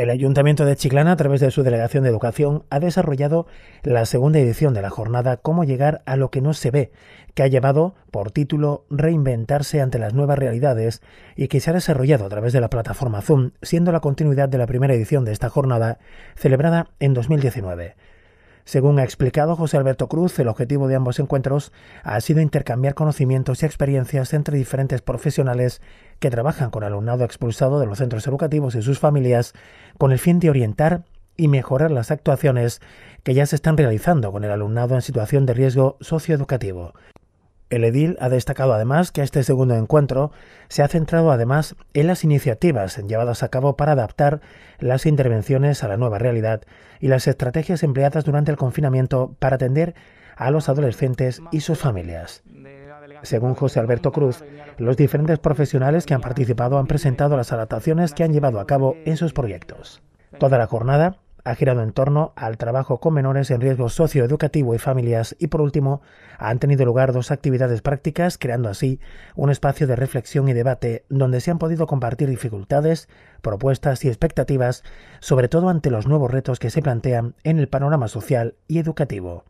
El Ayuntamiento de Chiclana, a través de su Delegación de Educación, ha desarrollado la segunda edición de la jornada Cómo llegar a lo que no se ve, que ha llevado por título Reinventarse ante las nuevas realidades y que se ha desarrollado a través de la plataforma Zoom, siendo la continuidad de la primera edición de esta jornada, celebrada en 2019. Según ha explicado José Alberto Cruz, el objetivo de ambos encuentros ha sido intercambiar conocimientos y experiencias entre diferentes profesionales que trabajan con alumnado expulsado de los centros educativos y sus familias, con el fin de orientar y mejorar las actuaciones que ya se están realizando con el alumnado en situación de riesgo socioeducativo. El edil ha destacado además que este segundo encuentro se ha centrado además en las iniciativas llevadas a cabo para adaptar las intervenciones a la nueva realidad y las estrategias empleadas durante el confinamiento para atender a los adolescentes y sus familias. Según José Alberto Cruz, los diferentes profesionales que han participado han presentado las adaptaciones que han llevado a cabo en sus proyectos. Toda la jornada ha girado en torno al trabajo con menores en riesgo socioeducativo y familias y por último han tenido lugar dos actividades prácticas creando así un espacio de reflexión y debate donde se han podido compartir dificultades, propuestas y expectativas sobre todo ante los nuevos retos que se plantean en el panorama social y educativo.